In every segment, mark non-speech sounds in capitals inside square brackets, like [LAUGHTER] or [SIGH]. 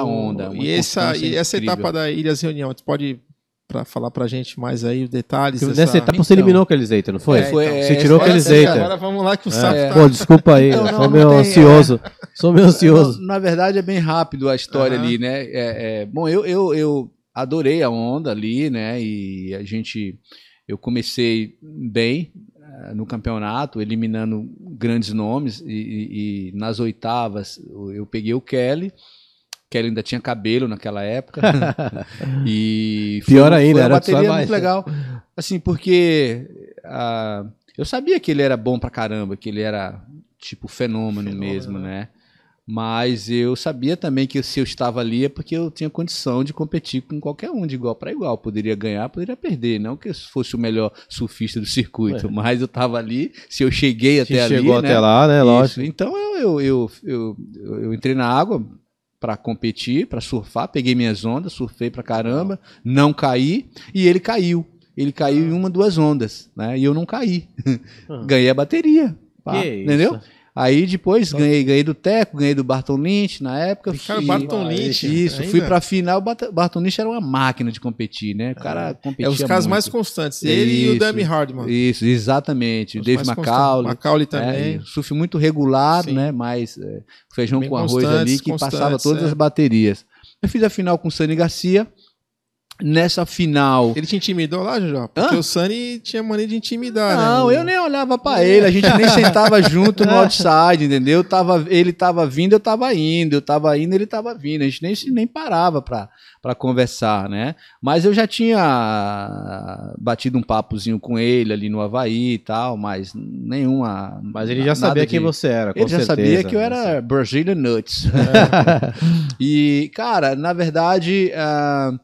muita onda. e essa, e essa etapa da Ilhas Reunião, você pode para falar pra gente mais aí os detalhes. Dessa... Nessa etapa então, você eliminou o Caliseita, não foi? É, foi então. Você tirou o Caliseita. Agora vamos lá que o é. Sapo tá... Pô, desculpa aí, não, não, sou meio é. ansioso. É... Sou meio ansioso. Na, verdade é bem rápido a história uhum. ali, né? É, é, bom, eu, eu, eu adorei a onda ali, né? E a gente... Eu comecei bem eh, no campeonato, eliminando grandes nomes e, e, e nas oitavas eu peguei o Kelly que ele ainda tinha cabelo naquela época. [LAUGHS] e Pior foi, ainda, foi era bateria muito mais. Né? legal. Assim, porque uh, eu sabia que ele era bom pra caramba, que ele era tipo fenômeno, fenômeno mesmo, né? né? Mas eu sabia também que se eu estava ali é porque eu tinha condição de competir com qualquer um de igual para igual. Poderia ganhar, poderia perder. Não que eu fosse o melhor surfista do circuito, é. mas eu estava ali. Se eu cheguei até se ali. Chegou né? até lá, né? Lógico. Então eu, eu, eu, eu, eu entrei na água, para competir, para surfar, peguei minhas ondas, surfei para caramba, não caí e ele caiu. Ele caiu em uma, duas ondas, né? E eu não caí. [LAUGHS] Ah. Ganhei a bateria. Pá, entendeu? Isso? Aí depois ganhei, ganhei do Teco, ganhei do Barton Lynch na época. Cara, fui, Barton ah, Lynch. Isso, ainda? fui pra final. O Barton Lynch era uma máquina de competir, né? O cara é. competia. É os casos mais constantes, ele isso, e o Demi Hardman. Isso, exatamente. Os é, o Dave McCauley. McCauley também. É, surf muito regulado, Sim. né? Mas é, feijão Bem com arroz ali que passava todas é. as baterias. Eu fiz a final com o Sani Garcia nessa final. Ele te intimidou lá, Jujó? Porque Hã? o Sunny tinha mania de intimidar, né? Não, né? eu nem olhava para ele, a gente nem [LAUGHS] sentava junto no outside, entendeu? Tava, ele tava vindo, eu tava indo, eu tava indo, ele tava vindo. A gente nem, nem parava pra, pra conversar, né? Mas eu já tinha batido um papozinho com ele ali no Havaí e tal, mas nenhuma. Mas ele já sabia de... quem você era, com Ele certeza, já sabia que eu né? era Brazilian Nuts. É. [LAUGHS] e, cara, na verdade. Uh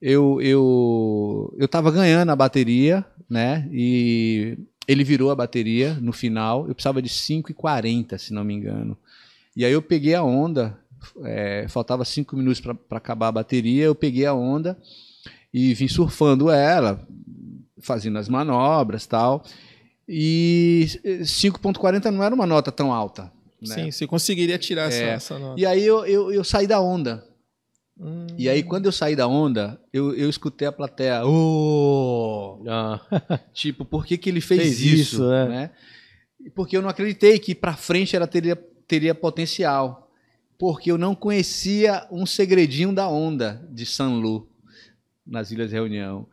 eu eu eu tava ganhando a bateria, né? E ele virou a bateria no final. Eu precisava de 5,40, se não me engano. E aí eu peguei a onda, é, faltava 5 minutos para acabar a bateria, eu peguei a onda e vim surfando ela, fazendo as manobras tal. E 5,40 não era uma nota tão alta. Né? Sim, você conseguiria tirar é, essa, essa, nota. E aí eu, eu, eu saí da onda. Hum. E aí, quando eu saí da onda, eu, eu escutei a plateia. Oh! Ah. [LAUGHS] tipo, por que, que ele fez, fez isso? isso né? né? Porque eu não acreditei que para frente ela teria, teria potencial. Porque eu não conhecia um segredinho da onda de San Lu nas Ilhas Reunião. O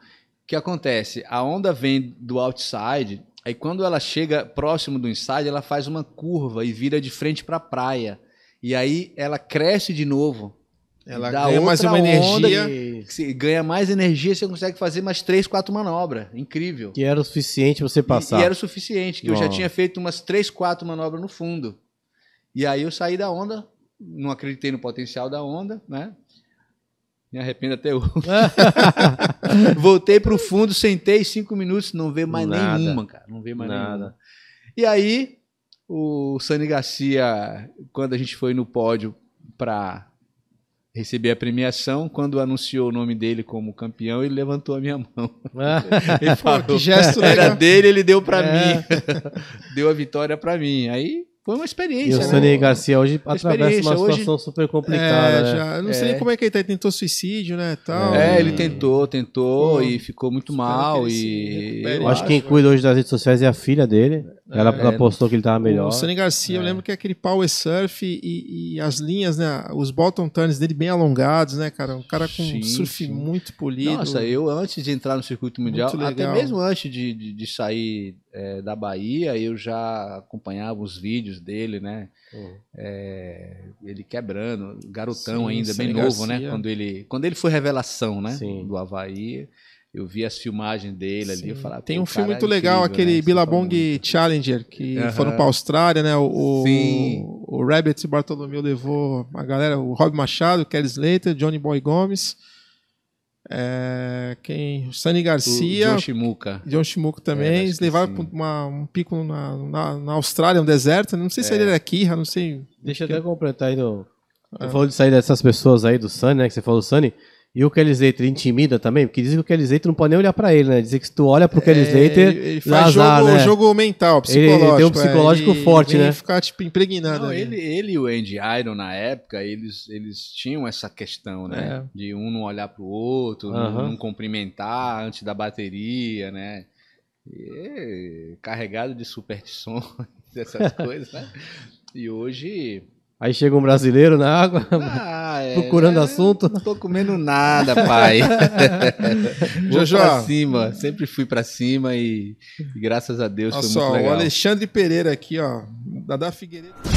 que acontece? A onda vem do outside, aí quando ela chega próximo do inside, ela faz uma curva e vira de frente para a praia. E aí ela cresce de novo ela dá ganha mais uma energia. Que, ganha mais energia, você consegue fazer mais três, quatro manobras. Incrível. Que era o suficiente você passar. E, e era o suficiente, que eu já tinha feito umas três, quatro manobras no fundo. E aí eu saí da onda, não acreditei no potencial da onda, né? Me arrependo até hoje. [LAUGHS] [LAUGHS] Voltei para o fundo, sentei cinco minutos, não vê mais Nada. nenhuma, cara. Não vê mais Nada. nenhuma. E aí, o Sani Garcia, quando a gente foi no pódio para recebi a premiação. Quando anunciou o nome dele como campeão, ele levantou a minha mão. Ah. [LAUGHS] ele falou, Pô, que gesto legal. Era dele, ele deu para é. mim. [LAUGHS] deu a vitória para mim. Aí foi uma experiência. E o né? Sani Garcia hoje atravessa uma situação hoje, super complicada. É, né? já, não é. sei nem como é que ele tá, ele tentou suicídio, né? Tal, é, e... É, ele tentou, tentou e ficou muito mal. E... Eu acho que quem cuida né? hoje das redes sociais é a filha dele. É, ela, ela é. postou que ele tava melhor. O Sani Garcia, eu é. lembro que é aquele power surf e, e, as linhas, né? Os bottom turns dele bem alongados, né, cara? Um cara com sim, surf sim. muito polido. Nossa, eu antes de entrar no circuito mundial, até mesmo antes de, de, de sair é, da Bahia, eu já acompanhava os vídeos dele, né? Uhum. É, ele quebrando, garotão sim, ainda, bem novo, né? Garcia. né? Quando ele, quando ele foi revelação, né? Sim. Do Havaí. Eu vi as filmagens dele sim. ali, eu falava, Tem um filme muito é legal, né? aquele Billabong Challenger, que uhum. foram para a Austrália, né? O, Sim. o, o Rabbit Bartolomeu levou a galera, o Rob Machado, Kelly Slater, Johnny Boy Gomes. É, quem? Sani Garcia. O John Shimuka. John Shimuka também. É, eles levaram uma, um pico na, na, na, Austrália, um deserto. Né? Não sei se é. ele era Kirra, não sei. Deixa eu até completar aí. No... Ah. Você falou de sair dessas pessoas aí do Sunny, né? Que você falou do Sunny. E o Kelly Slater intimida também, porque dizem que o Kelly Slater não pode nem olhar para ele, né? Dizem que se tu olha pro Kelly é, Slater, ele, ele faz azar, jogo, né? jogo mental, psicológico. Ele, tem um psicológico é, forte, ele né? ficar tipo impregnado. Não, ele, ele e o Andy Iron na época, eles, eles tinham essa questão, né? É. De um não olhar pro outro, uh -huh. não, não cumprimentar antes da bateria, né? E, carregado de superstições, [LAUGHS] essas coisas, né? E hoje Aí chega um brasileiro na água, ah, [LAUGHS] é, procurando né? assunto. Não tô comendo nada, pai. [LAUGHS] Jojo. pra cima, sempre fui para cima e, e graças a Deus Olha foi só, muito legal. O Alexandre Pereira aqui, ó, da da Figueiredo.